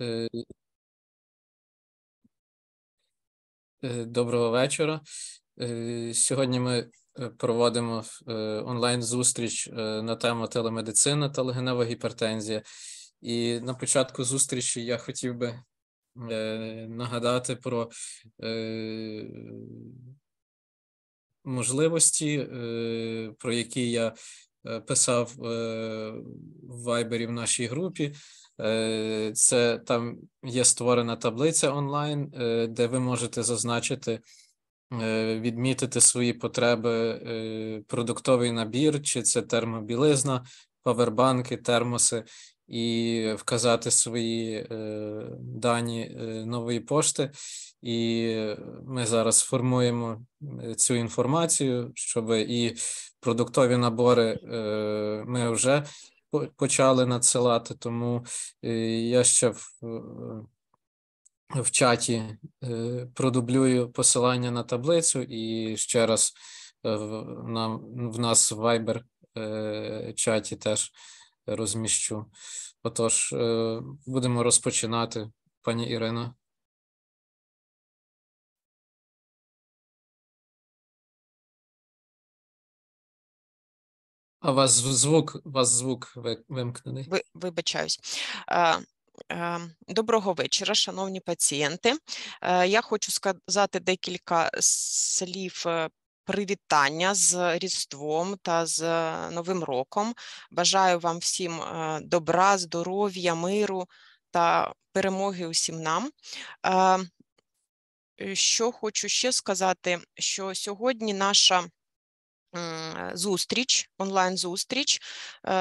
Е, е, доброго вечора. Е, сьогодні ми проводимо онлайн-зустріч на тему телемедицина та легенева гіпертензія. І на початку зустрічі я хотів би нагадати про можливості, про які я Е, писав е, в вайбері в нашій групі. Е, це там є створена таблиця онлайн, де ви можете зазначити, відмітити свої потреби, продуктовий набір, чи це термобілизна, павербанки, термоси і вказати свої е, э, дані е, э, нової пошти, і ми зараз формуємо э, цю інформацію, щоб і продуктові набори е, ми вже почали надсилати. Тому я ще в в чаті продублюю посилання на таблицю і ще раз в, на, в нас в Viber чаті теж розміщу. Отож, е, будемо розпочинати, пані Ірина. А вас звук, вас звук вимкнений. Вибачаюсь. Е, е, доброго вечора, шановні пацієнти. Я хочу сказати декілька слів привітання з Різдвом та з е, Новим роком. Бажаю вам всім е, добра, здоров'я, миру та перемоги усім нам. Е, що хочу ще сказати, що сьогодні наша зустріч, онлайн-зустріч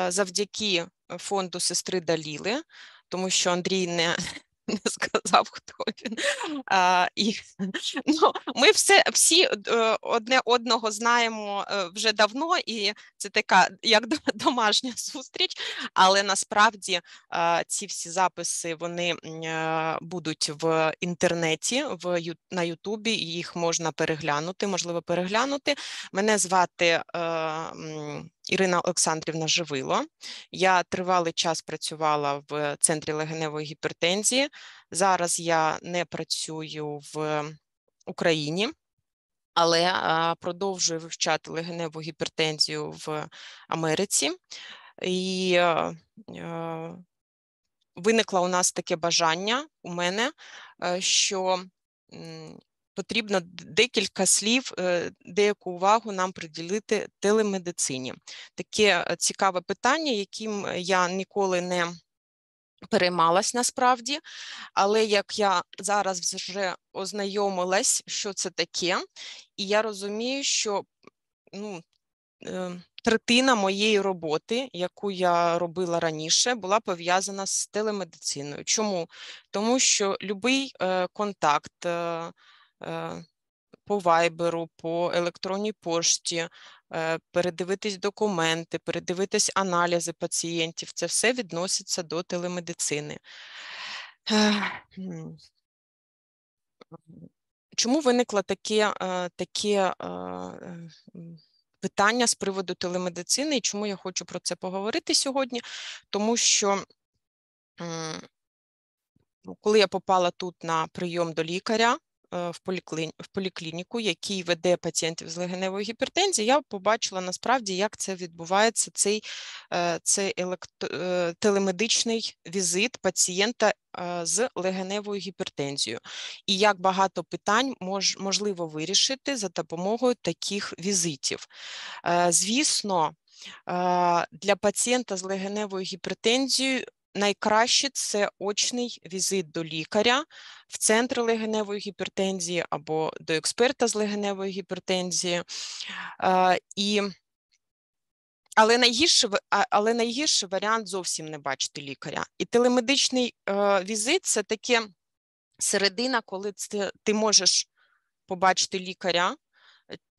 завдяки фонду сестри Даліли, тому що Андрій не не сказав, хто він. А, і, ну, Ми все, всі е, одне одного знаємо е, вже давно, і це така як домашня зустріч, але насправді ці всі записи вони е, будуть в інтернеті, в на Ютубі, їх можна переглянути, можливо, переглянути. Мене звати. Ірина Олександрівна Живило. Я тривалий час працювала в центрі легеневої гіпертензії. Зараз я не працюю в Україні, але продовжую вивчати легеневу гіпертензію в Америці. І виникло у нас таке бажання у мене, е, що потрібно декілька слів, е, деяку увагу нам приділити телемедицині. Таке е, цікаве питання, яким я ніколи не переймалась насправді, але як я зараз вже ознайомилась, що це таке, і я розумію, що ну, е, Третина моєї роботи, яку я робила раніше, була пов'язана з телемедициною. Чому? Тому що будь-який контакт Е, по вайберу, по електронній пошті, е, передивитись документи, передивитись аналізи пацієнтів. Це все відноситься до телемедицини. Е, чому виникло таке таке питання з приводу телемедицини, і чому я хочу про це поговорити сьогодні? Тому що ну, коли я попала тут на прийом до лікаря, Е, в поліклініку, який веде пацієнтів з легеневою гіпертензією, я побачила насправді, як це відбувається. Цей е, цей електро... Е, телемедичний візит пацієнта з легеневою гіпертензією, і як багато питань мож, можливо вирішити за допомогою таких візитів. Звісно, для пацієнта з легеневою гіпертензією найкраще це очний візит до лікаря в центр легеневої гіпертензії або до експерта з легеневої гіпертензії. І але найгірший, але найгірший варіант зовсім не бачити лікаря. І телемедичний е, візит це таке середина, коли ти, ти можеш побачити лікаря,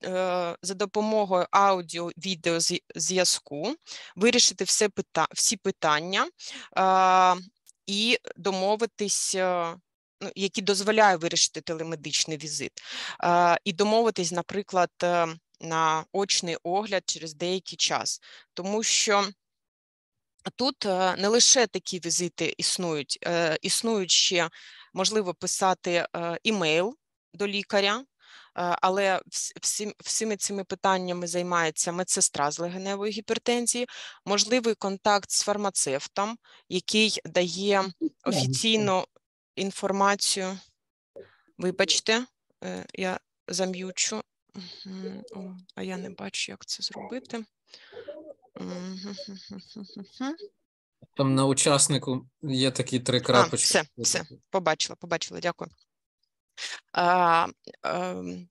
Е, за допомогою аудіо відеозвязку вирішити все пита всі питання е, і домовитись, е, ну, які дозволяє вирішити телемедичний візит, і домовитись, наприклад, на очний огляд через деякий час, тому що. Тут не лише такі візити існують, існують ще можливо писати імейл до лікаря, Е, але всі, всіми цими питаннями займається медсестра з легеневої гіпертензії, можливий контакт з фармацевтом, який дає офіційну інформацію. Вибачте, е, я зам'ючу, а я не бачу, як це зробити. Там на учаснику є такі три крапочки. А, все, все, побачила, побачила, дякую. Ем,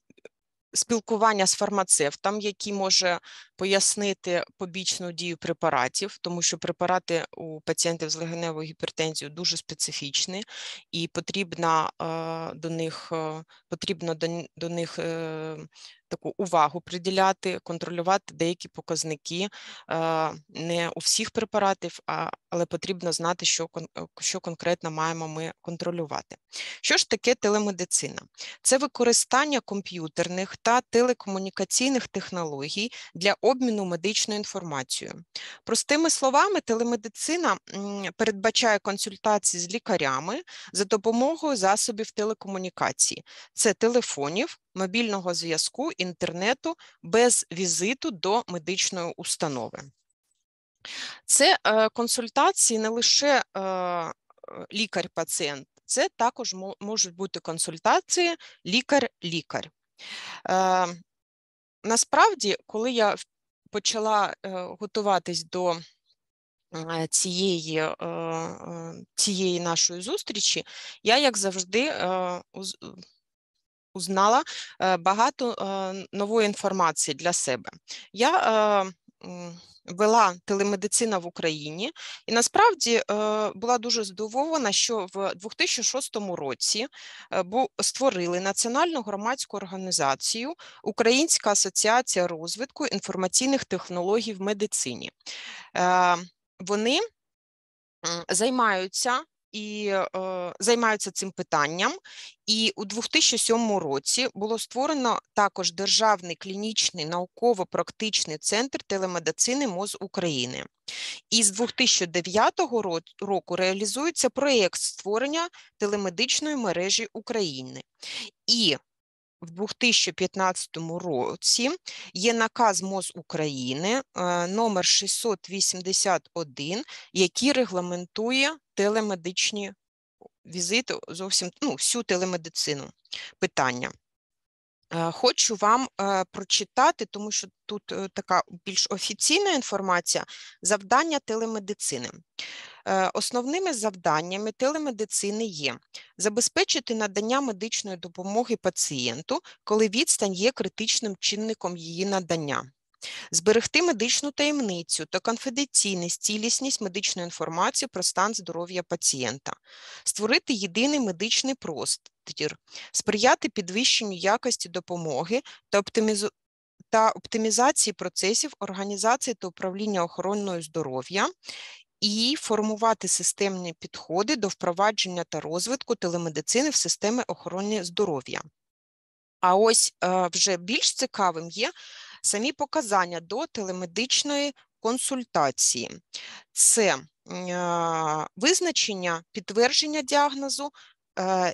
спілкування з фармацевтом, який може пояснити побічну дію препаратів, тому що препарати у пацієнтів з легеневою гіпертензією дуже специфічні, і е, е, потрібно до них потрібно до, до них е, таку увагу приділяти, контролювати деякі показники е, не у всіх препаратів, але потрібно знати, що е, що конкретно маємо ми контролювати. Що ж таке телемедицина? Це використання комп'ютерних та телекомунікаційних технологій для обміну медичною інформацією. Простими словами, телемедицина передбачає консультації з лікарями за допомогою засобів телекомунікації, це телефонів, мобільного зв'язку, інтернету без візиту до медичної установи. Це е, консультації не лише е, лікар-пацієнт, це також можуть бути консультації лікар-лікар. Е, насправді, коли я почала готуватись до цієї цієї нашої зустрічі, я, як завжди, узнала е, багато е, нової інформації для себе. Я е, Вела телемедицина в Україні, і насправді була дуже здивована, що в 2006 році створили національну громадську організацію Українська асоціація розвитку інформаційних технологій в медицині. Вони займаються і е, займаються цим питанням. І у 2007 році було створено також державний клінічний науково-практичний центр телемедицини МОЗ України. І з 2009 року реалізується проєкт створення телемедичної мережі України. І в 2015 році є наказ МОЗ України е, номер 681, який регламентує телемедичні візити, зовсім ну, всю телемедицину питання. Е, хочу вам е, прочитати, тому що тут така більш офіційна інформація: завдання телемедицини. Е, основними завданнями телемедицини є забезпечити надання медичної допомоги пацієнту, коли відстань є критичним чинником її надання. Зберегти медичну таємницю та конфіденційність, цілісність медичної інформації про стан здоров'я пацієнта, створити єдиний медичний простір, сприяти підвищенню якості допомоги та оптимізу... та оптимізації процесів організації та управління охоронною здоров'я і формувати системні підходи до впровадження та розвитку телемедицини в системи охорони здоров'я. А ось е, вже більш цікавим є самі показання до телемедичної консультації, це е, визначення підтвердження діагнозу. Е,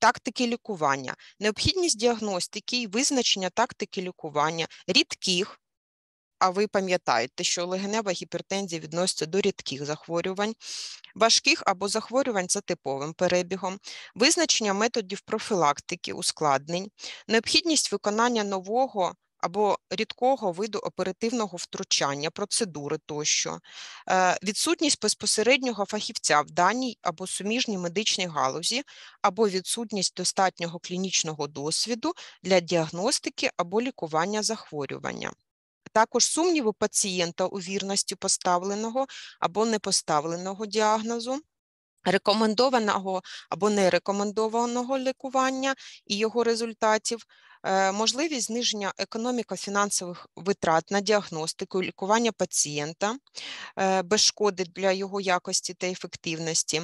тактики лікування, необхідність діагностики і визначення тактики лікування рідких а ви пам'ятаєте, що легенева гіпертензія відноситься до рідких захворювань, важких або захворювань за типовим перебігом, визначення методів профілактики, ускладнень, необхідність виконання нового. Або рідкого виду оперативного втручання, процедури тощо, е, відсутність безпосереднього фахівця в даній або суміжній медичній галузі, або відсутність достатнього клінічного досвіду для діагностики або лікування захворювання також сумніву пацієнта у вірності поставленого або непоставленого діагнозу. Рекомендованого або нерекомендованого лікування і його результатів, е, можливість зниження економіко-фінансових витрат на діагностику і лікування пацієнта е, без шкоди для його якості та ефективності,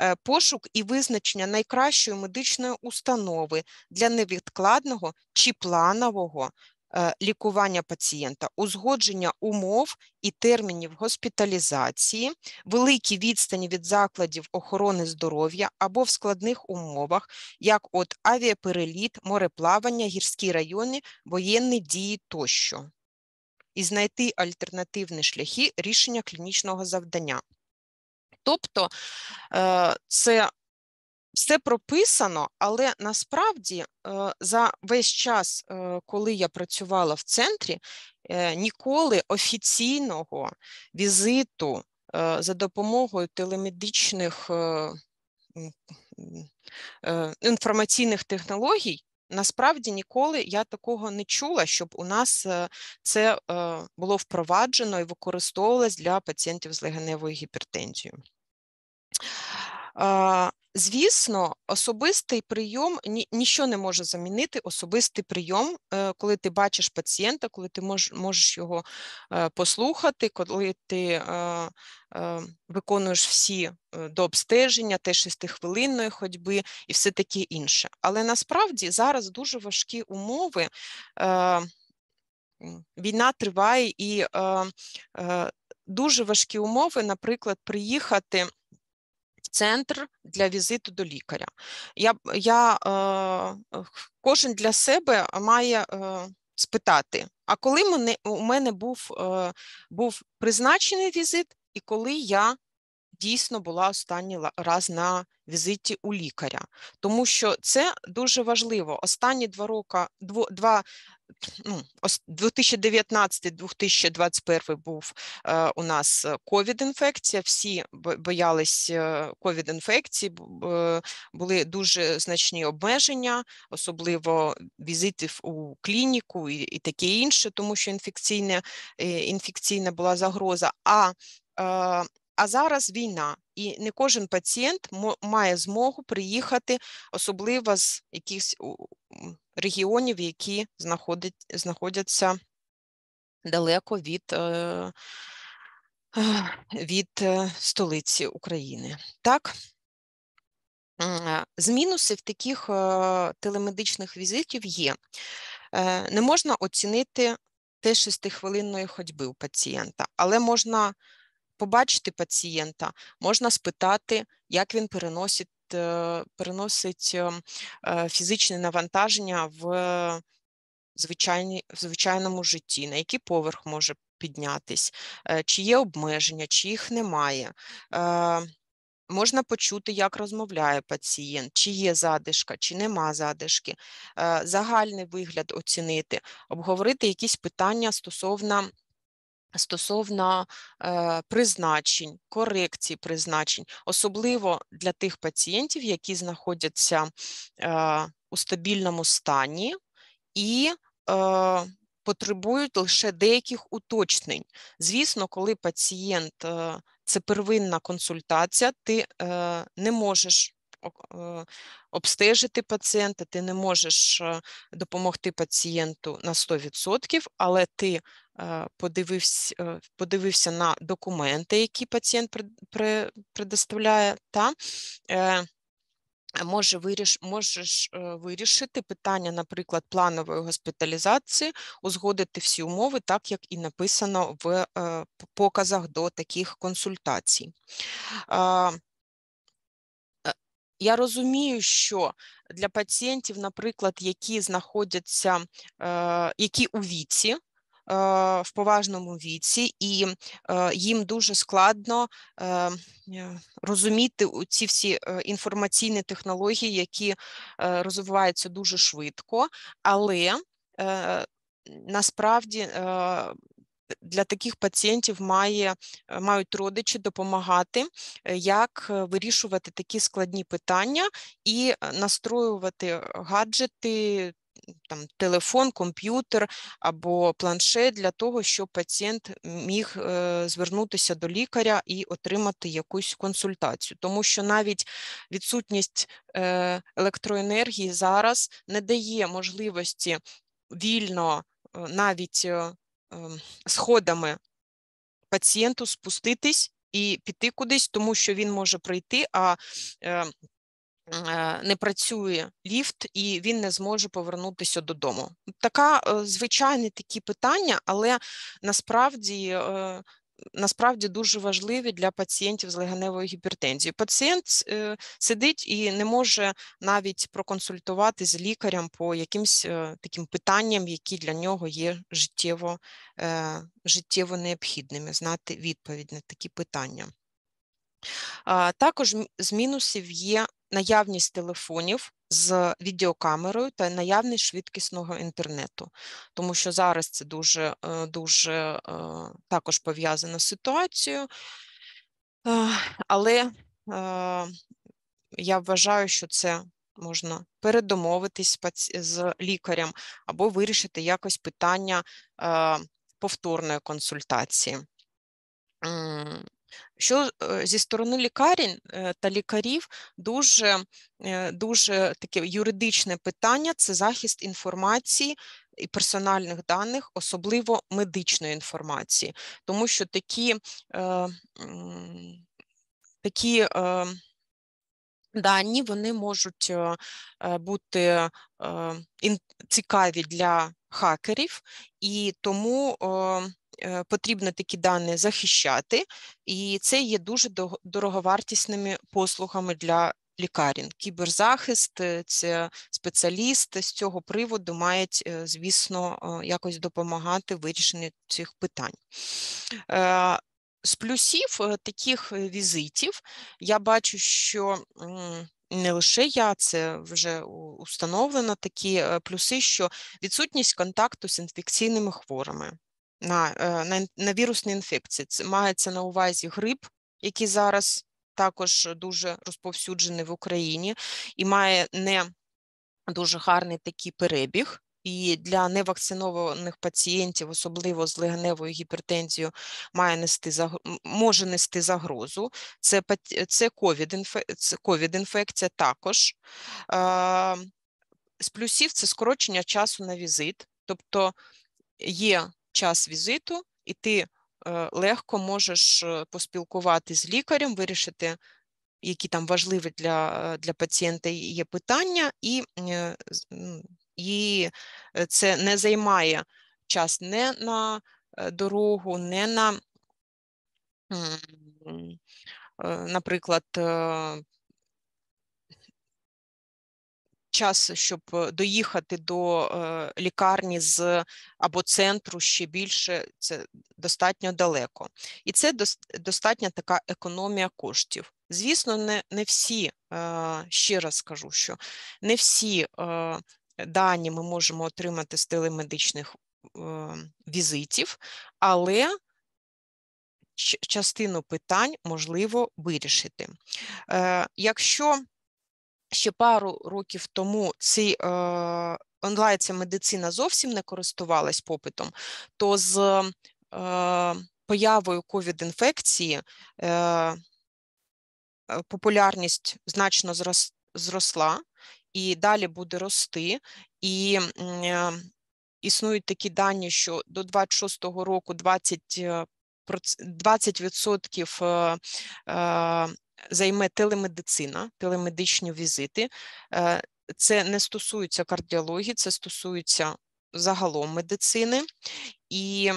е, пошук і визначення найкращої медичної установи для невідкладного чи планового Е, лікування пацієнта, узгодження умов і термінів госпіталізації, великі відстані від закладів охорони здоров'я або в складних умовах, як от авіапереліт, мореплавання, гірські райони, воєнні дії тощо, і знайти альтернативні шляхи рішення клінічного завдання. Тобто е, це все прописано, але насправді е, за весь час, е, коли я працювала в центрі, е, ніколи офіційного візиту за допомогою телемедичних інформаційних технологій. Насправді ніколи я такого не чула, щоб у нас це було впроваджено і використовувалось для пацієнтів з легеневою гіпертензією. Звісно, особистий прийом нічого не може замінити особистий прийом, е, коли ти бачиш пацієнта, коли ти можеш його е, послухати, коли ти е, виконуєш всі до обстеження, те шестихвилинної ходьби і все таке інше. Але насправді зараз дуже важкі умови. Війна триває і дуже важкі умови, наприклад, приїхати центр для візиту до лікаря. Я, я, е, Кожен для себе має е, спитати, а коли мене, у мене був, е, був призначений візит, і коли я дійсно була останній раз на візиті у лікаря, тому що це дуже важливо. Останні два роки, дво, два ну, 2019-2021 був е, у нас е, ковід-інфекція. Всі боялися е, ковід-інфекції, були дуже значні обмеження, особливо візитів у клініку і, і таке інше, тому що інфекційна, інфекційна була загроза. А а зараз війна, і не кожен пацієнт має змогу приїхати, особливо з якихось регіонів, які знаходять, знаходяться далеко від, е, від е, столиці України. Так. З мінусів таких е, телемедичних візитів є. Не можна оцінити те шестихвилинної ходьби у пацієнта, але можна побачити пацієнта, можна спитати, як він переносить е, переносить ем, е, фізичне навантаження в е, звичайні, в звичайному житті, на який поверх може піднятись, чи є обмеження, чи їх немає. Можна почути, як розмовляє пацієнт, чи є задишка, чи нема задишки, загальний вигляд оцінити, обговорити якісь питання стосовно Стосовно е, призначень, корекції призначень, особливо для тих пацієнтів, які знаходяться е, у стабільному стані і е, потребують лише деяких уточнень. Звісно, коли пацієнт е, це первинна консультація, ти е, не можеш е, обстежити пацієнта, ти не можеш допомогти пацієнту на 100%, але ти Е, подивився е, подивився на документи, які пацієнт предоставляє, та е, може виріш, можеш вирішити питання, наприклад, планової госпіталізації, узгодити всі умови, так як і написано в показах до таких консультацій. Я розумію, що для пацієнтів, наприклад, які знаходяться, які у віці, Е, в поважному віці, і е, їм дуже складно е, розуміти ці всі інформаційні технології, які розвиваються дуже швидко, але насправді. Для таких пацієнтів має, мають родичі допомагати, як вирішувати такі складні питання і настроювати гаджети, там телефон, комп'ютер або планшет для того, щоб пацієнт міг е, звернутися до лікаря і отримати якусь консультацію, тому що навіть відсутність е, електроенергії зараз не дає можливості вільно е, навіть ем, сходами пацієнту спуститись і піти кудись, тому що він може прийти. а ем, Е, не працює ліфт, і він не зможе повернутися додому. Така е, звичайні такі питання, але насправді. Е, насправді дуже важливі для пацієнтів з легеневою гіпертензією. Пацієнт е, сидить і не може навіть проконсультувати з лікарем по якимсь е, таким питанням, які для нього є життєво е, життєво необхідними, знати відповідь на такі питання. Також з мінусів є наявність телефонів з відеокамерою та наявність швидкісного інтернету, тому що зараз це дуже е, дуже е, також пов'язано з ситуацією, е, але я вважаю, що це можна передомовитись з лікарем або вирішити якось питання повторної консультації. Що э, зі сторони лікарень э, та лікарів дуже э, дуже таке юридичне питання це захист інформації і персональних даних, особливо медичної інформації, тому що такі е, такі е, дані вони можуть е, бути цікаві для хакерів і тому. Е, потрібно такі дані захищати, і це є дуже дороговартісними послугами для лікарень. Кіберзахист, е, це спеціаліст з цього приводу мають, е, звісно, якось допомагати вирішенню цих питань. З плюсів таких візитів я бачу, що не лише я, це вже установлено такі плюси, що відсутність контакту з інфекційними хворими, на е, на, на вірусні інфекції. Це мається на увазі грип, який зараз також дуже розповсюджений в Україні, і має не дуже гарний такий перебіг. І для невакцинованих пацієнтів, особливо з легеневою гіпертензією, має нести може нести загрозу. Це це ковід-інфекція також. Ем, з плюсів це скорочення часу на візит, тобто є час візиту, і ти е, легко можеш е, поспілкувати з лікарем, вирішити, які там важливі для е, для пацієнта є питання, і, і це не займає час не на дорогу, не на. Наприклад, час, щоб е, доїхати до е, лікарні з або центру ще більше, це достатньо далеко, і це достатня така економія коштів. Звісно, не не всі е, ще раз скажу, що не всі дані ми можемо отримати з телемедичних візитів, але частину питань можливо вирішити. Якщо ще пару років тому ці е, онлайн ця медицина зовсім не користувалась попитом, то з е, появою ковід-інфекції е, популярність значно зросла і далі буде рости. І існують такі дані, що до 26-го року 20%, 20% займе телемедицина, телемедичні візити. Е, це не стосується кардіології, це стосується загалом медицини. І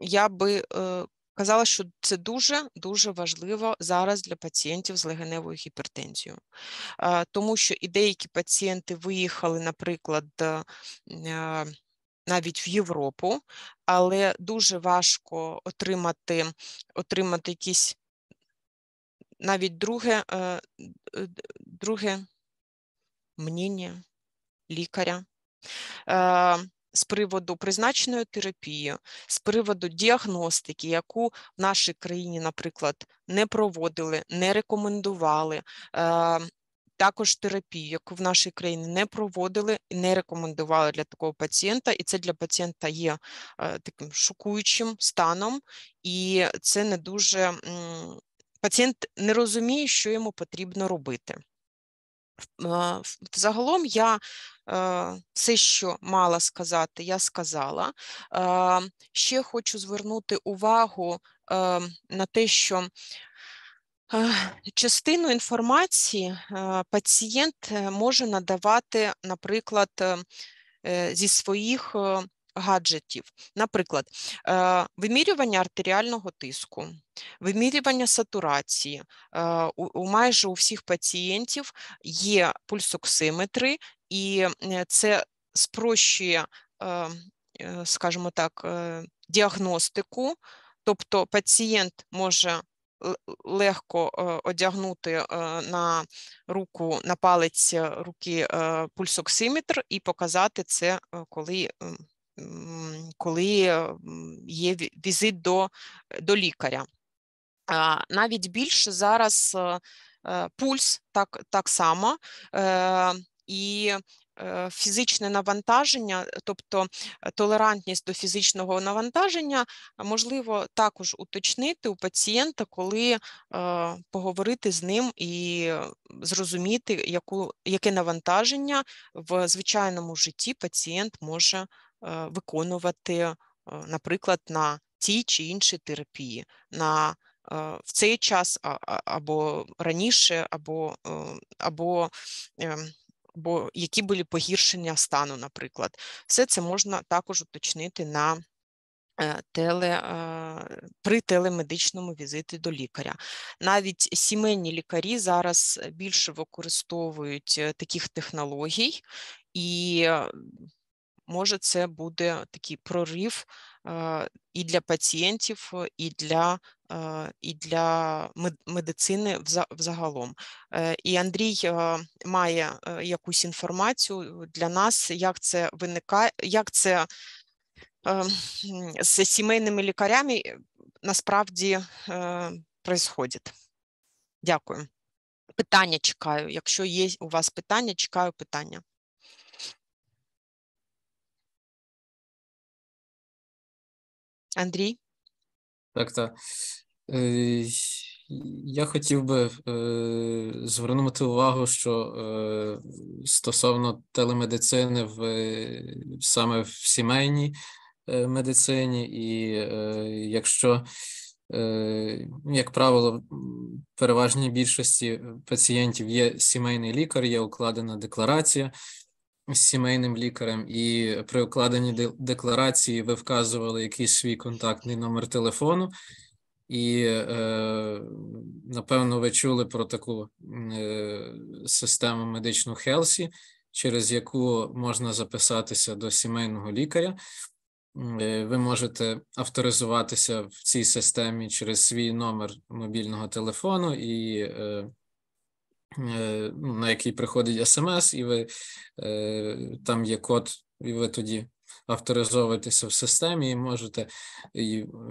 я би е, казала, що це дуже дуже важливо зараз для пацієнтів з легеневою гіпертензією, е, тому що і деякі пацієнти виїхали, наприклад, навіть в Європу, але дуже важко отримати, отримати якісь навіть друге, е, друге мнення лікаря. Е, з приводу призначеної терапії, з приводу діагностики, яку в нашій країні, наприклад, не проводили, не рекомендували, е, також терапію, яку в нашій країні не проводили і не рекомендували для такого пацієнта, і це для пацієнта є е, таким шокуючим станом, і це не дуже пацієнт не розуміє, що йому потрібно робити. Е, Загалом я е, все, що мала сказати, я сказала. Ще хочу звернути увагу на те, що Э, частину інформації э, пацієнт э, може надавати, наприклад, зі своїх гаджетів, наприклад, вимірювання артеріального тиску, вимірювання сатурації. У майже у всіх пацієнтів є е пульсоксиметри, і це спрощує, скажімо так, діагностику, тобто пацієнт може легко е, одягнути е, на руку, на палець е, руки пульсоксиметр і показати це, коли ем, коли є візит до, до лікаря. Навіть більше зараз пульс так, так само. І Е, фізичне навантаження, тобто е, толерантність до фізичного навантаження, можливо також уточнити у пацієнта, коли е, поговорити з ним і зрозуміти, яку, яке навантаження в звичайному житті пацієнт може виконувати, наприклад, на тій чи іншій терапії. на в цей час або раніше, або або ем, або які були погіршення стану, наприклад, все це можна також уточнити на е, теле, е, При телемедичному візиті до лікаря. Навіть сімейні лікарі зараз е, більше використовують таких технологій, і може це буде такий прорив і э, для пацієнтів, і для і э, для медицини взагалом. І э, Андрій має якусь інформацію для нас, як це виникає, як це ем, з сімейними лікарями е, насправді відбувається. Е, Дякую. Питання чекаю. Якщо є у вас питання, чекаю питання. Андрій. Так, так. Е, я хотів би е, звернути увагу, що е, стосовно телемедицини в е, саме в сімейній е, медицині, і е, якщо як правило, в переважній більшості пацієнтів є сімейний лікар, є укладена декларація, з сімейним лікарем, і при укладенні декларації ви вказували якийсь свій контактний номер телефону. І е, напевно ви чули про таку е, систему медичну Хелсі, через яку можна записатися до сімейного лікаря. Е, ви можете авторизуватися в цій системі через свій номер мобільного телефону, і е, Е, ну, на який приходить смс, і ви е, там є код, і ви тоді авторизовуватися в системі і можете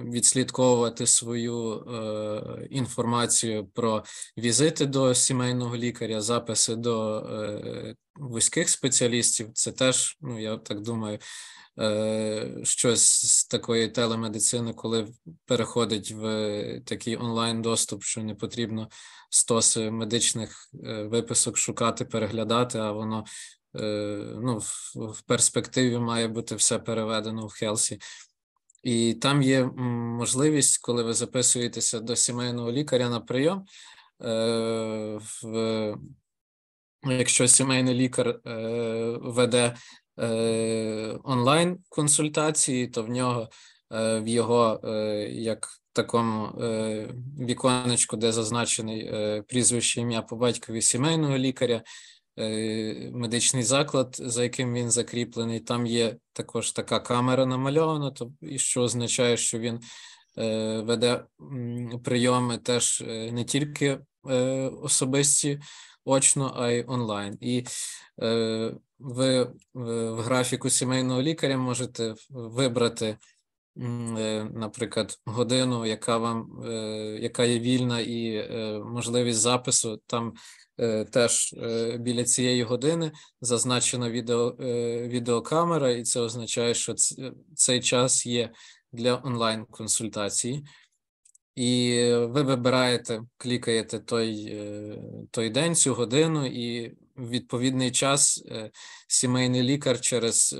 відслідковувати свою е, інформацію про візити до сімейного лікаря, записи до е, вузьких спеціалістів. Це теж, ну я так думаю, е, щось з такої телемедицини, коли переходить в такий онлайн доступ, що не потрібно стоси медичних е, виписок шукати, переглядати, а воно. Е, ну, в перспективі має бути все переведено в Хелсі. І там є можливість, коли ви записуєтеся до сімейного лікаря на прийом. Е, в, ну, якщо сімейний лікар е, веде онлайн консультації, то в нього в його як такому віконечку, де зазначений прізвище ім'я по батькові сімейного лікаря, Е, медичний заклад, за яким він закріплений. Там є також така камера намальована, то що означає, що він е, веде прийоми теж е, не тільки особисті очно, а й онлайн. І ви в графіку сімейного лікаря можете вибрати. Наприклад, годину, яка вам яка є вільна, і можливість запису, там Е, теж е, біля цієї години зазначена відео, е, відеокамера, і це означає, що цей час є для онлайн консультації. І ви вибираєте, клікаєте той той день, цю годину, і в відповідний час сімейний лікар через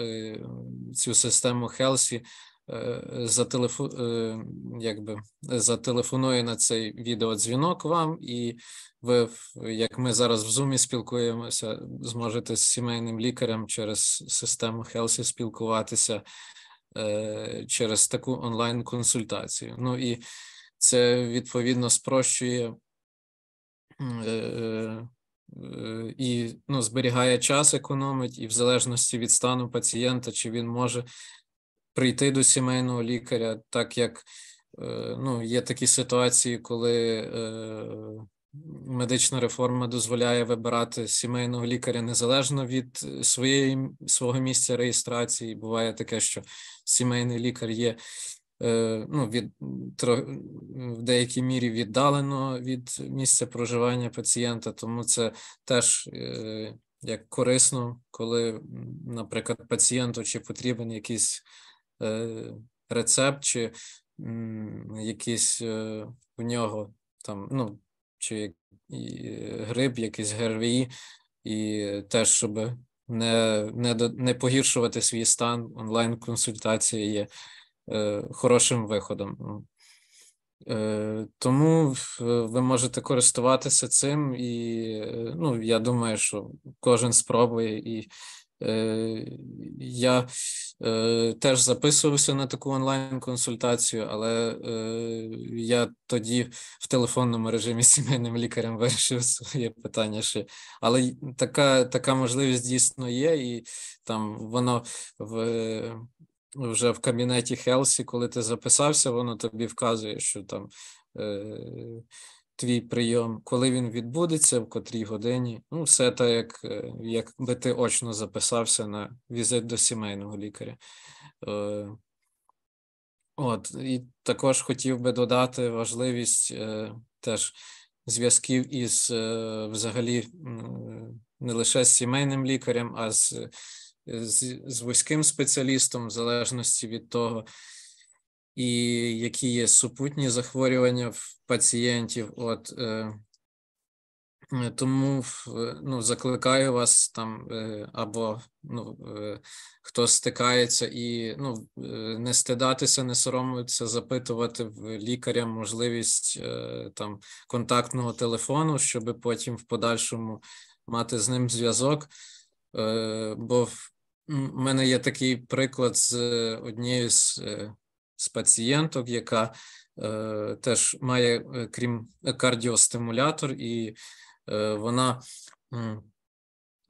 цю систему Хелсі Е, зателефу... Е, якби зателефонує на цей відеодзвінок вам, і ви, як ми зараз в Zoom спілкуємося, зможете з сімейним лікарем через систему Хелсі спілкуватися е, через таку онлайн-консультацію. Ну і це відповідно спрощує. І ну, зберігає час, економить, і в залежності від стану пацієнта, чи він може прийти до сімейного лікаря, так як е, ну, є такі ситуації, коли е, медична реформа дозволяє вибирати сімейного лікаря незалежно від своєї свого місця реєстрації. Буває таке, що сімейний лікар є. Е, ну, від в деякій мірі віддалено від місця проживання пацієнта, тому це теж як корисно, коли, наприклад, пацієнту чи потрібен якийсь Е, рецепт, чи якийсь в е, нього там, ну, чи е, гриб, якийсь ГРВІ, і теж, щоб не не, не погіршувати свій стан, онлайн-консультація є е, хорошим виходом. Е, Тому ви можете користуватися цим, і ну, я думаю, що кожен спробує і Е, я е, теж записувався на таку онлайн-консультацію, але е, я тоді в телефонному режимі з сімейним лікарем вирішив своє питання. ще. Але така така можливість дійсно є, і там воно в вже в кабінеті Хелсі, коли ти записався, воно тобі вказує, що там твій прийом, коли він відбудеться, в котрій годині. Ну, все так, як е, якби ти очно записався на візит до сімейного лікаря. Е, от, і також хотів би додати важливість е, теж зв'язків із взагалі не лише з сімейним лікарем, а з, з з, вузьким спеціалістом, в залежності від того, і які є супутні захворювання в пацієнтів. От е, е, тому е, ну, закликаю вас там або ну, хто стикається і ну, не стидатися, не соромитися, запитувати в лікаря можливість там контактного телефону, щоб потім в подальшому мати з ним зв'язок. Бо в мене є такий приклад з однією з з пацієнток, яка е, теж має, е, крім е, кардіостимулятор, і е, вона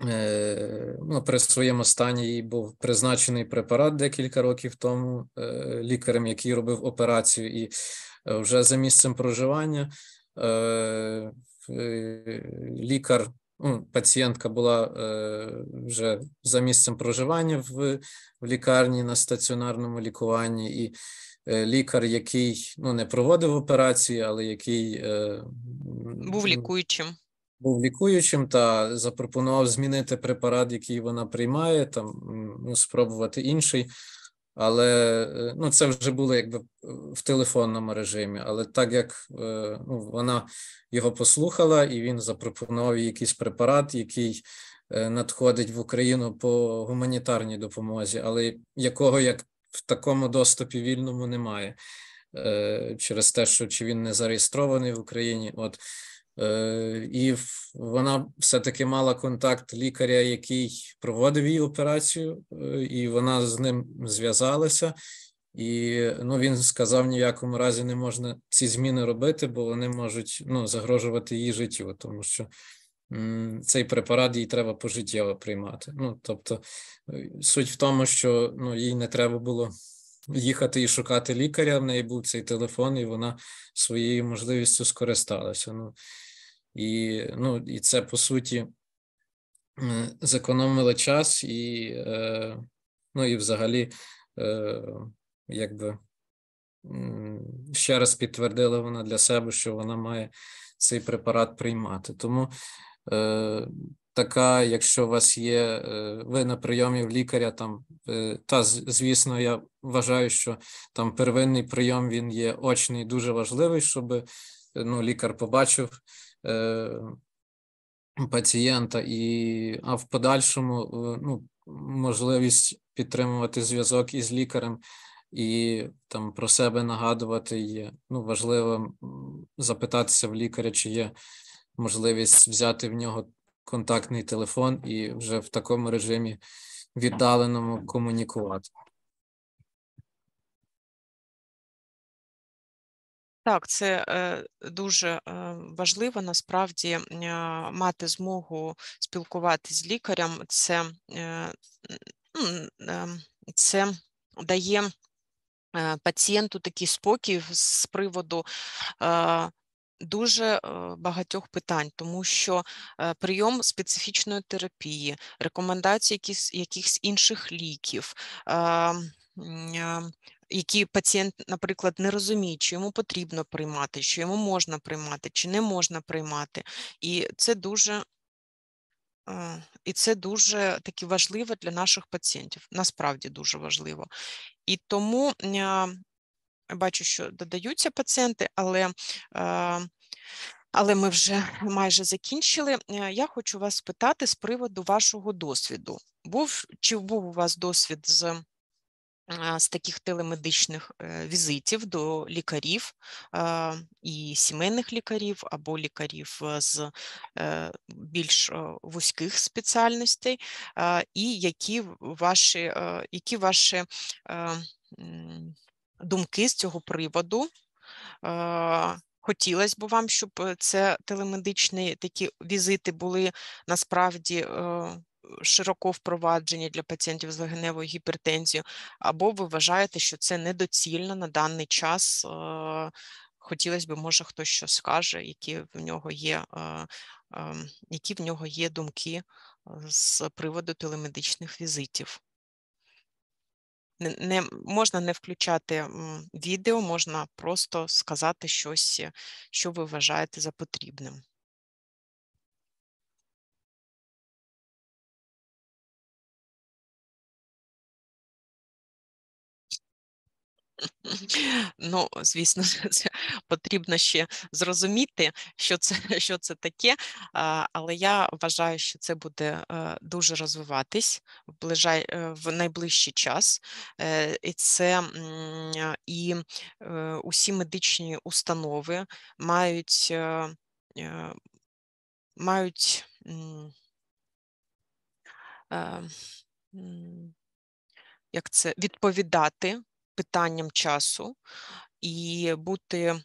е, ну, при своєму стані їй був призначений препарат декілька років тому е, лікарем, який робив операцію, і е, вже за місцем проживання. Е, Лікар Ну, пацієнтка була е, вже за місцем проживання в в лікарні на стаціонарному лікуванні, і е, лікар, який ну не проводив операції, але який е, був ну, лікуючим. Був лікуючим та запропонував змінити препарат, який вона приймає, там ну, спробувати інший. Але е, ну це вже було якби в телефонному режимі. Але так як е, ну, вона його послухала, і він запропонував їй якийсь препарат, який е, надходить в Україну по гуманітарній допомозі, але якого як в такому доступі вільному немає, через те, що чи він не зареєстрований в Україні. От Е, і вона все-таки мала контакт лікаря, який проводив її операцію, е, і вона з ним зв'язалася. І ну, він сказав, ні в якому разі не можна ці зміни робити, бо вони можуть ну, загрожувати її життю, тому що м, цей препарат їй треба пожиттєво приймати. Ну, Тобто е, суть в тому, що ну, їй не треба було їхати і шукати лікаря. В неї був цей телефон, і вона своєю можливістю скористалася. Ну, і ну, і це по суті зекономило час і е, ну, і взагалі, е, якби ще раз підтвердила вона для себе, що вона має цей препарат приймати. Тому е, така, якщо у вас є, ви на прийомі в лікаря, там та звісно, я вважаю, що там первинний прийом він є очний, дуже важливий, щоб ну, лікар побачив. Е, пацієнта, і а в подальшому е, ну, можливість підтримувати зв'язок із лікарем і там про себе нагадувати є. Ну, важливо запитатися в лікаря, чи є можливість взяти в нього контактний телефон і вже в такому режимі віддаленому комунікувати. Так, це е, дуже е, важливо насправді мати змогу спілкуватися з лікарем. Це, е, ем, це дає пацієнту такий спокій з приводу. Дуже багатьох питань, тому що прийом специфічної терапії, рекомендації якихось інших ліків, ем, ем, які пацієнт, наприклад, не розуміє, чи йому потрібно приймати, що йому можна приймати, чи не можна приймати. І це дуже і це дуже таки важливо для наших пацієнтів. Насправді дуже важливо. І тому я бачу, що додаються пацієнти, але. Але ми вже майже закінчили. Я хочу вас спитати з приводу вашого досвіду. Був чи був у вас досвід з з таких телемедичних э, візитів до лікарів і сімейних лікарів або лікарів з э, э, більш вузьких спеціальностей, і які ваші, які ваші думки з цього приводу. Хотілося б вам, щоб е, це телемедичні такі візити були насправді е, широко впроваджені для пацієнтів з легеневою гіпертензією, або ви вважаєте, що це недоцільно на даний час. Е, Хотілося б, може, хтось щось скаже, які в нього є, е, ем, які в нього є думки е, з приводу телемедичних візитів. Не, не, Можна не включати відео, можна просто сказати щось, що ви вважаєте за потрібним. Ну, звісно, це потрібно ще зрозуміти, що це що це таке, але я вважаю, що це буде е, дуже розвиватись в е, найближчий час. Е, і це і усі медичні установи мають мають. Як це відповідати питанням часу і бути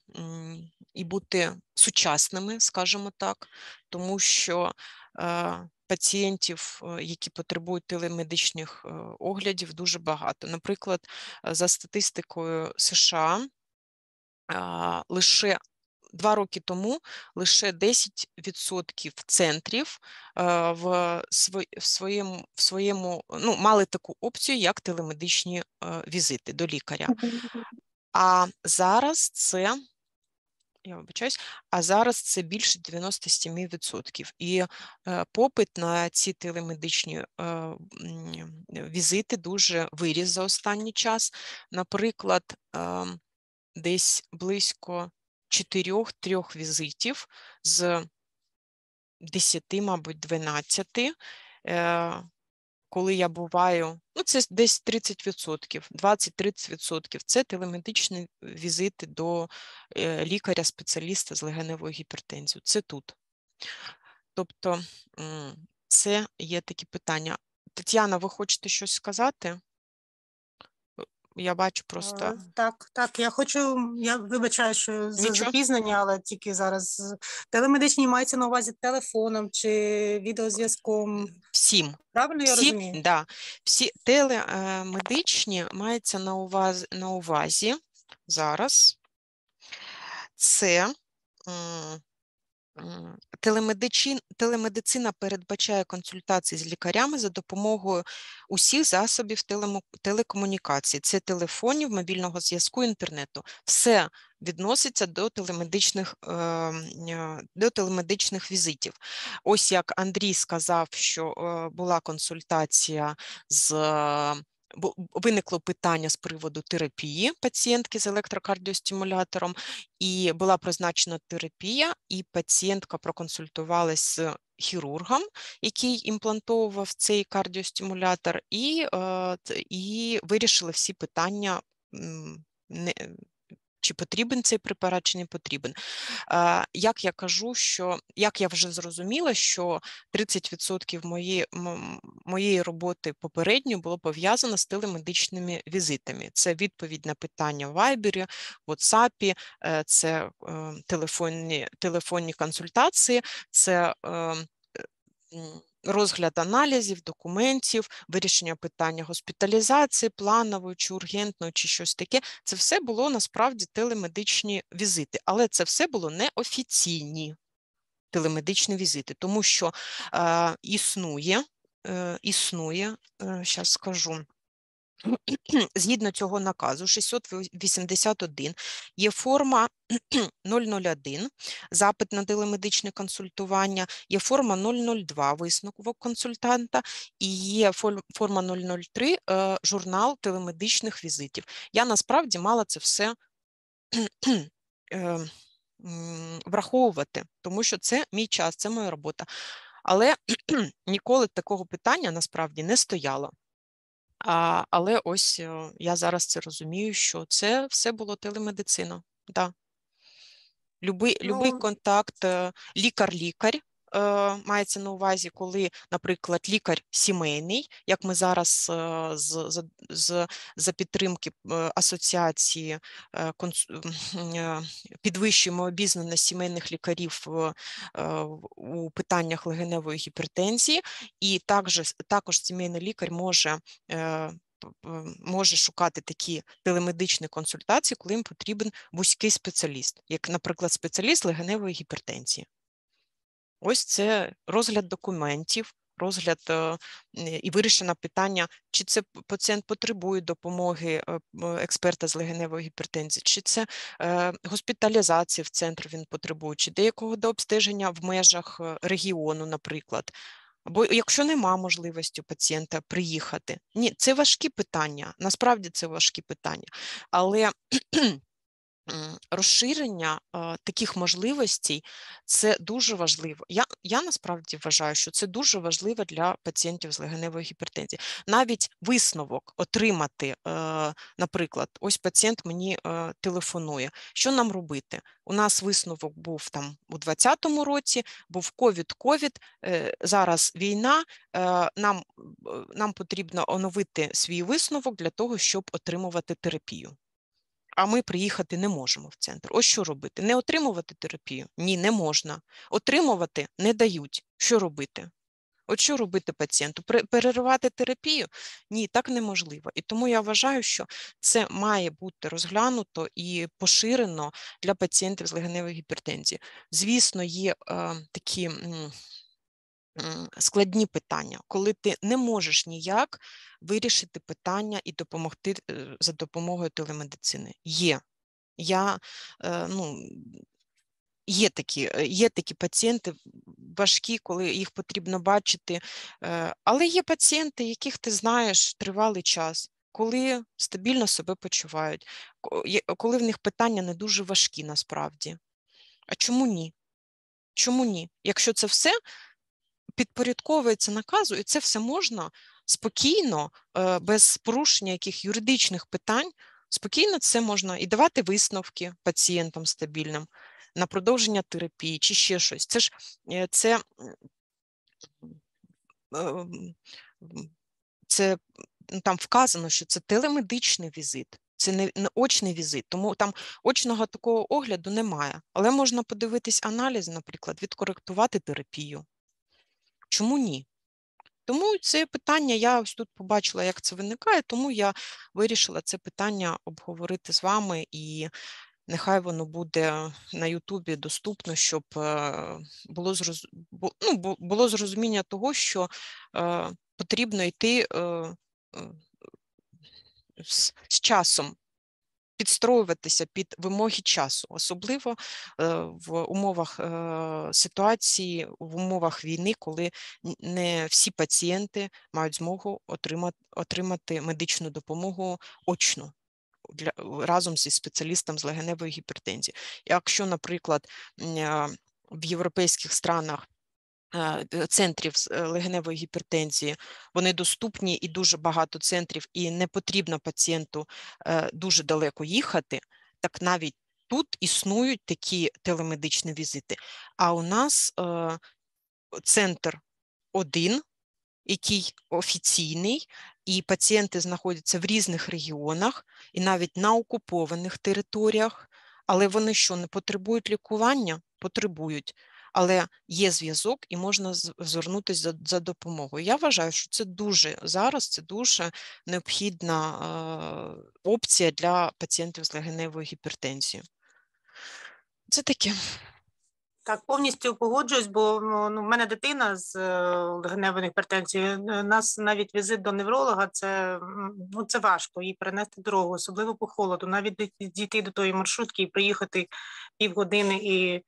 і бути сучасними, скажімо так, тому що е, пацієнтів, е, які потребують телемедичних е, оглядів, дуже багато. Наприклад, за статистикою США. Лише два роки тому лише 10% центрів е, в своєму в своєму ну, мали таку опцію, як телемедичні е, візити до лікаря. А зараз це я вибачаюсь, а зараз це більше 97%. І е, попит на ці телемедичні візити дуже виріс за останній час. Наприклад, ем, десь близько Чотирьох-трьох візитів з десяти, мабуть, дванадцяти? Е, коли я буваю, ну це десь 30%, 20-30%. Це телемедичні візити до е, лікаря-спеціаліста з легеневою гіпертензією. Це тут. Тобто, це є такі питання. Тетяна, ви хочете щось сказати? Я бачу просто. Е, так, так. Я хочу, я вибачаю, що за запізнення, але тільки зараз телемедичні мається на увазі телефоном чи відеозв'язком. Всім. Правильно я Всі, розумію? Да. Всі телемедичні е, мається на увазі на увазі зараз. Це. Телемедицина передбачає консультації з лікарями за допомогою усіх засобів телекомунікації, це телефонів, мобільного зв'язку, інтернету. Все відноситься до телемедичних ем, е, до телемедичних візитів. Ось як Андрій сказав, що е, була консультація з виникло питання з приводу терапії пацієнтки з електрокардіостимулятором, і була призначена терапія, і пацієнтка проконсультувалась з хірургом, який імплантовував цей кардіостимулятор, і, е, і вирішили всі питання. Не чи потрібен цей препарат, чи не потрібен. Як я кажу, що як я вже зрозуміла, що 30% мої, моєї роботи попередньо було пов'язано з телемедичними візитами. Це відповідь на питання в Viber, WhatsApp, е, це ем, телефонні, телефонні консультації, це. Ем, е, розгляд аналізів, документів, вирішення питання госпіталізації, планової чи ургентної, чи щось таке. Це все було насправді телемедичні візити, але це все було неофіційні телемедичні візити, тому що е, існує, е, існує, зараз е, скажу згідно цього наказу 681 є форма 001 запит на телемедичне консультування, є форма 002 висновок консультанта і є форма 003 е, журнал телемедичних візитів. Я насправді мала це все е, враховувати, тому що це мій час, це моя робота. Але ніколи такого питання насправді не стояло. А, Але ось е, я зараз це розумію, що це все було телемедицина. Да. Любий, ну... любий контакт, е, лікар-лікар Е, мається на увазі, коли, наприклад, лікар сімейний, як ми зараз е, з, з, з за підтримки е, асоціації підвищуємо обізнаність сімейних лікарів у питаннях легеневої гіпертензії, і також також сімейний лікар може. Може шукати такі телемедичні консультації, коли їм потрібен вузький спеціаліст, як, наприклад, спеціаліст легеневої гіпертензії. Ось це розгляд документів, розгляд е, і вирішено питання, чи це пацієнт потребує допомоги е, експерта з легеневої гіпертензії, чи це е, госпіталізації в центр він потребує, чи деякого дообстеження в межах регіону, наприклад. Бо якщо нема можливості пацієнта приїхати, ні, це важкі питання. Насправді це важкі питання, але розширення таких можливостей це дуже важливо. Я я насправді вважаю, що це дуже важливо для пацієнтів з легеневою гіпертензією. Навіть висновок отримати, е, наприклад, ось пацієнт мені е, телефонує. Що нам робити? У нас висновок був там у 2020 році, був ковід, ковід. Е, зараз війна. Нам, Нам потрібно оновити свій висновок для того, щоб отримувати терапію а ми приїхати не можемо в центр. Ось що робити? Не отримувати терапію? Ні, не можна. Отримувати не дають. Що робити? От що робити пацієнту? Перервати терапію? Ні, так неможливо. І тому я вважаю, що це має бути розглянуто і поширено для пацієнтів з легеневої гіпертензії. Звісно, є е, такі складні питання, коли ти не можеш ніяк вирішити питання і допомогти е, за допомогою телемедицини. Є. Я, е, ну, Є такі е, є такі пацієнти важкі, коли їх потрібно бачити, але є пацієнти, яких ти знаєш тривалий час, коли стабільно себе почувають, коли в них питання не дуже важкі насправді. А чому ні? Чому ні? Якщо це все підпорядковується наказу, і це все можна спокійно, е, без порушення яких юридичних питань, спокійно це можна і давати висновки пацієнтам стабільним на продовження терапії чи ще щось. Це ж е, це. Е, це там вказано, що це телемедичний візит, це не, не очний візит, тому там очного такого огляду немає. Але можна подивитись аналіз, наприклад, відкоректувати терапію. Чому ні? Тому це питання я ось тут побачила, як це виникає, тому я вирішила це питання обговорити з вами, і нехай воно буде на Ютубі доступно, щоб е, було зроз... ну, було зрозуміння того, що е, потрібно йти е, з часом підстроюватися під вимоги часу, особливо е, в умовах е, ситуації, в умовах війни, коли не всі пацієнти мають змогу отримати отримати медичну допомогу очно. Для разом зі спеціалістом з легеневої гіпертензії. Якщо, наприклад, е, в європейських странах Е, центрів з е, легеневої гіпертензії, вони доступні і дуже багато центрів, і не потрібно пацієнту е, дуже далеко їхати, так навіть тут існують такі телемедичні візити. А у нас центр один, який офіційний, і пацієнти знаходяться в різних регіонах і навіть на окупованих територіях, але вони що не потребують лікування? Потребують але є зв'язок і можна звернутися за, за допомогою. Я вважаю, що це дуже зараз це дуже необхідна е, опція для пацієнтів з легеневою гіпертензією. Це таке. Так, повністю погоджуюсь, бо ну, ну в мене дитина з е, легеневою гіпертензією. Е, у Нас навіть візит до невролога це ну це важко їй перенести дорогу, особливо по холоду. Навіть дійти до тої маршрутки і приїхати півгодини і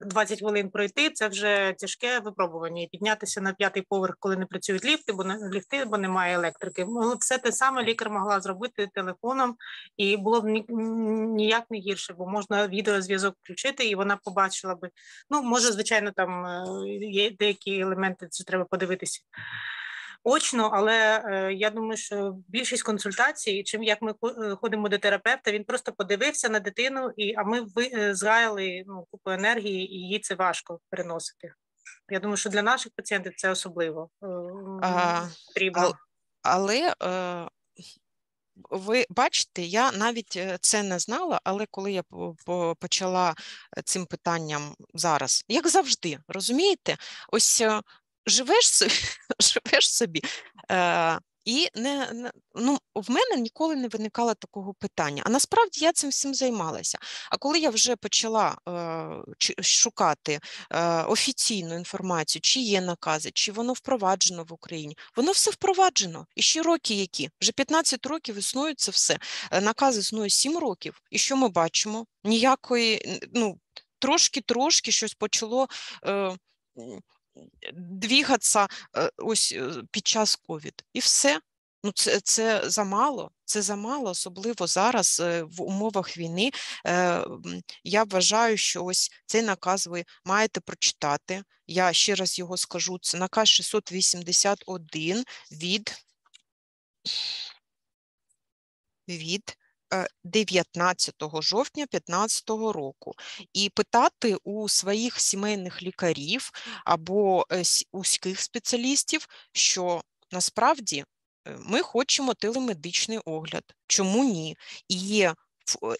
20 хвилин пройти це вже тяжке випробування. І піднятися на п'ятий поверх, коли не працюють ліфти, бо не ліфти, бо немає електрики. все ну, те саме лікар могла зробити телефоном, і було б ніяк не гірше, бо можна відеозв'язок включити, і вона побачила би. Ну може, звичайно, там е, є деякі елементи, це треба подивитися очно, але е, я думаю, що більшість консультацій, чим як ми е, ходимо до терапевта, він просто подивився на дитину, і а ми е, згаяли ну, купу енергії, і їй це важко переносити. Я думаю, що для наших пацієнтів це особливо а, потрібно. Але е, ви бачите, я навіть це не знала, але коли я почала цим питанням зараз, як завжди, розумієте, ось живеш собі, живеш собі. Е, і не, ну в мене ніколи не виникало такого питання. А насправді я цим всім займалася. А коли я вже почала е, шукати е, офіційну інформацію, чи є накази, чи воно впроваджено в Україні, воно все впроваджено. І ще роки які вже 15 років існує це все. Е, накази існує 7 років. І що ми бачимо? Ніякої, ну трошки-трошки щось почало. Е, Е, двігатися е, ось е, під час ковід, і все. Ну, це це замало, це замало, особливо зараз в умовах війни. Я вважаю, що ось цей наказ ви маєте прочитати. Я ще раз його скажу. Це наказ 681 від від 19 е, жовтня 2015 року і питати у своїх сімейних лікарів або е, узьких спеціалістів, що насправді е, ми хочемо телемедичний огляд. Чому ні? І є,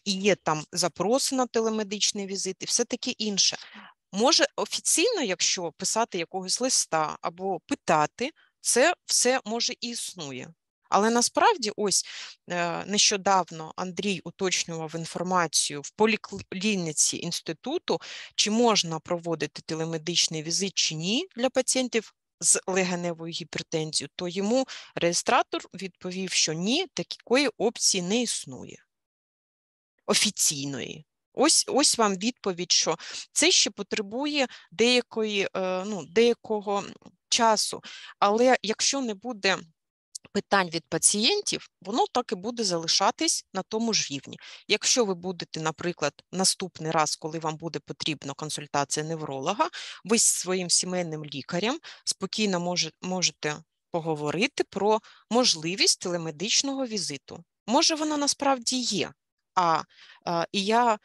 і є там запроси на телемедичний візит, і все таке інше. Може офіційно, якщо писати якогось листа або питати, це все може і існує. Але насправді, ось е, нещодавно Андрій уточнював інформацію в поліклініці інституту, чи можна проводити телемедичний візит чи ні для пацієнтів. З легеневою гіпертензією, то йому реєстратор відповів, що ні, такої опції не існує офіційної. Ось ось вам відповідь, що це ще потребує деякої, е, ну, деякого часу. Але якщо не буде питань від пацієнтів, воно так і буде залишатись на тому ж рівні. Якщо ви будете, наприклад, наступний раз, коли вам буде потрібна консультація невролога, ви з своїм сімейним лікарем спокійно можете поговорити про можливість телемедичного візиту. Може, воно насправді є. А і я е,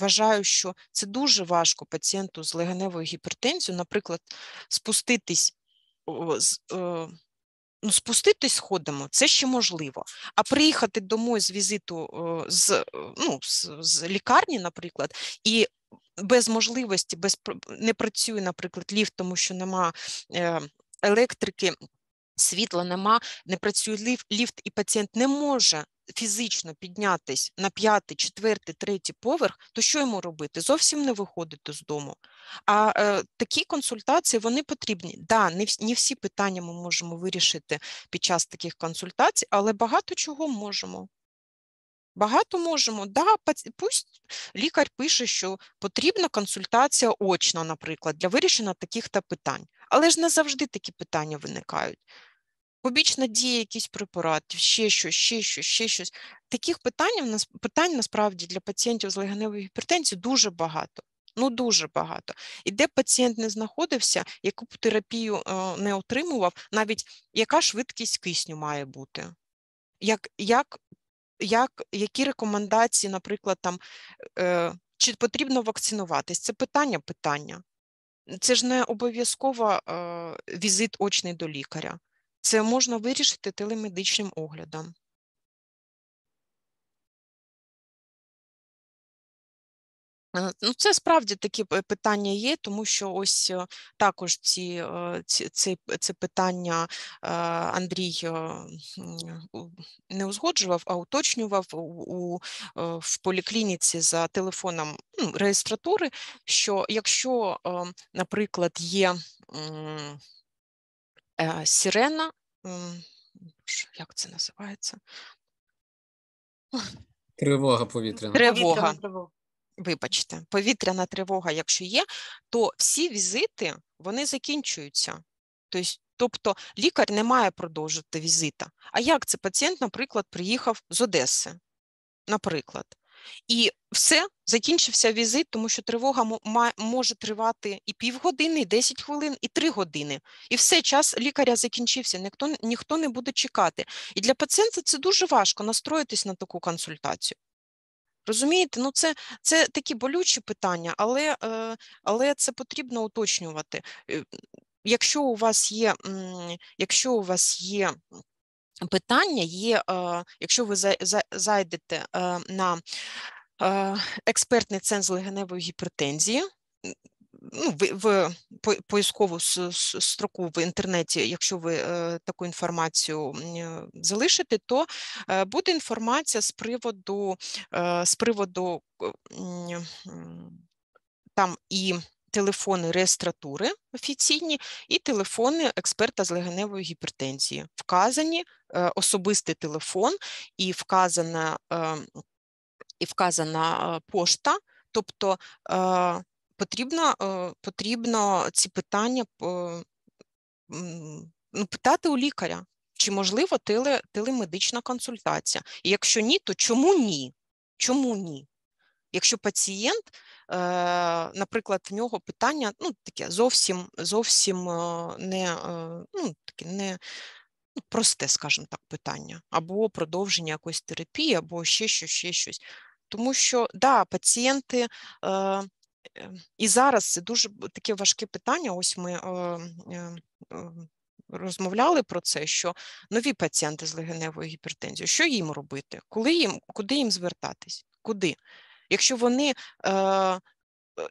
вважаю, що це дуже важко пацієнту з легеневою гіпертензією, наприклад, спуститись з. Е, ну, спуститись сходимо це ще можливо. А приїхати домой з візиту е, з е, ну, з, з лікарні, наприклад, і без можливості, без не працює, наприклад, ліфт, тому що нема е, електрики світла нема, не працює ліфт, і пацієнт не може фізично піднятись на п'ятий, четвертий, третій поверх, то що йому робити? Зовсім не виходити з дому. А е, такі консультації вони потрібні. Так, да, не, не всі питання ми можемо вирішити під час таких консультацій, але багато чого можемо. Багато можемо. Да, Пусть лікар пише, що потрібна консультація очна, наприклад, для вирішення таких та питань. Але ж не завжди такі питання виникають. Побічна дія якісь препаратів, ще щось, ще щось, ще щось. Таких питань питань насправді для пацієнтів з легеневою гіпертензією дуже багато. Ну, дуже багато. І де пацієнт не знаходився, яку б терапію е, не отримував, навіть яка швидкість кисню має бути, як, як, як, які рекомендації, наприклад, там, е, чи потрібно вакцинуватись? Це питання питання. Це ж не обов'язково е, візит очний до лікаря. Це можна вирішити телемедичним оглядом. Е, ну, це справді такі питання є, тому що ось е, також ці, е, ці, ці це питання Андрій не узгоджував, а уточнював у в поліклініці за телефоном ну, реєстратури. Що якщо, наприклад, є сирена, як це називається? Тривога повітряна. Тривога вибачте, повітряна тривога, якщо є, то всі візити вони закінчуються. Тобто, тобто лікар не має продовжити візита. А як це пацієнт, наприклад, приїхав з Одеси, наприклад, і все закінчився візит, тому що тривога може тривати і півгодини, і 10 хвилин, і 3 години. І все час лікаря закінчився, ніхто ніхто не буде чекати. І для пацієнта це дуже важко настроїтись на таку консультацію. Розумієте, ну це це такі болючі питання, але, е, але це потрібно уточнювати. Е, якщо у вас є, якщо у вас є. Питання є, е, якщо ви зайдете на експертний ценз легеневої гіпертензії, ну, в поискову строку в інтернеті, якщо ви е, таку інформацію е, залишите, то е, буде інформація з приводу з приводу там і телефони реєстратури офіційні, і телефони експерта з легеневої гіпертензії, вказані особистий телефон і вказана і вказана пошта, тобто потрібно е, потрібно ці питання ну, питати у лікаря, чи можливо теле, телемедична консультація. І якщо ні, то чому ні? Чому ні? Якщо пацієнт, е, наприклад, в нього питання ну, таке зовсім зовсім е, не ну, таке не ну, просте, скажімо так, питання, або продовження якоїсь терапії, або ще щось, ще щось. Тому що да, пацієнти Ем, і зараз це дуже таке важке питання. Ось ми ем, ем, розмовляли про це, що нові пацієнти з легеневою гіпертензією, що їм робити, коли їм, куди їм звертатись? Куди? Якщо вони, е, е,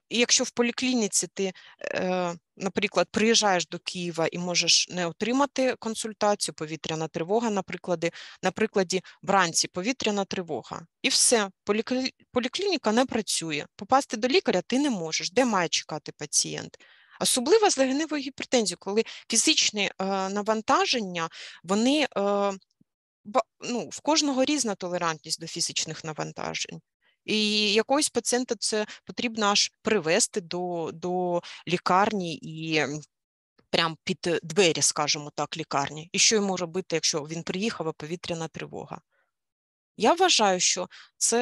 якщо в поліклініці ти е, наприклад, приїжджаєш до Києва і можеш не отримати консультацію, повітряна тривога, наприклад, наприклад, вранці повітряна тривога, і все, поліклініка не працює. Попасти до лікаря ти не можеш, де має чекати пацієнт. Особливо з легеневою гіпертензією, коли фізичні е, навантаження, вони е, ну, в кожного різна толерантність до фізичних навантажень. І якогось пацієнта це потрібно аж привести до, до лікарні і. Прям під двері, скажімо так, лікарні, і що йому робити, якщо він приїхав, а повітряна тривога. Я вважаю, що це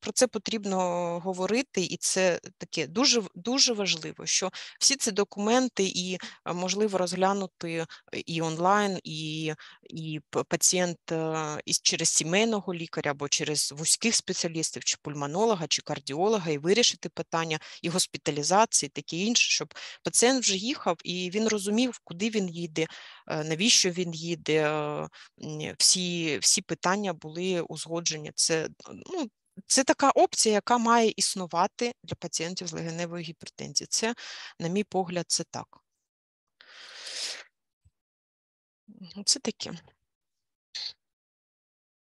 про це потрібно говорити, і це таке дуже дуже важливо, що всі ці документи і е, можливо розглянути і онлайн, і і пацієнт е, і через сімейного лікаря або через вузьких спеціалістів, чи пульмонолога, чи кардіолога, і вирішити питання і госпіталізації, таке інше, щоб пацієнт вже їхав і він розумів, куди він їде, е, навіщо він їде. Всі, Всі питання були узгоджені узгодження. Це ну, це така опція, яка має існувати для пацієнтів з легеневою гіпертензією. Це, на мій погляд, це так. Ну, це таке.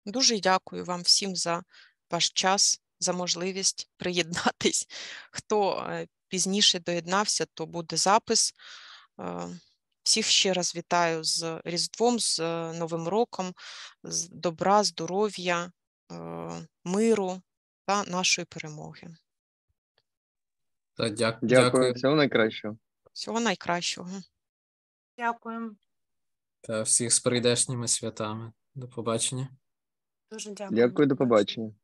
Дуже дякую вам всім за ваш час, за можливість приєднатись. Хто е, пізніше доєднався, то буде запис. Е, Всіх ще раз вітаю з Різдвом, з э, Новим роком, з добра, здоров'я, э, миру та нашої перемоги. Та дя... Дякую. Дякую. Всього найкращого. Всього найкращого. Дякуємо. Та всіх з прийдешніми святами. До побачення. Дуже дякую. Дякую, до побачення.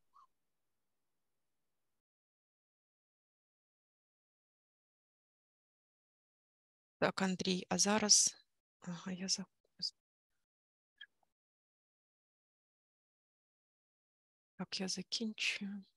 Так, Андрій, а зараз ага, я за. Так, я закінчую.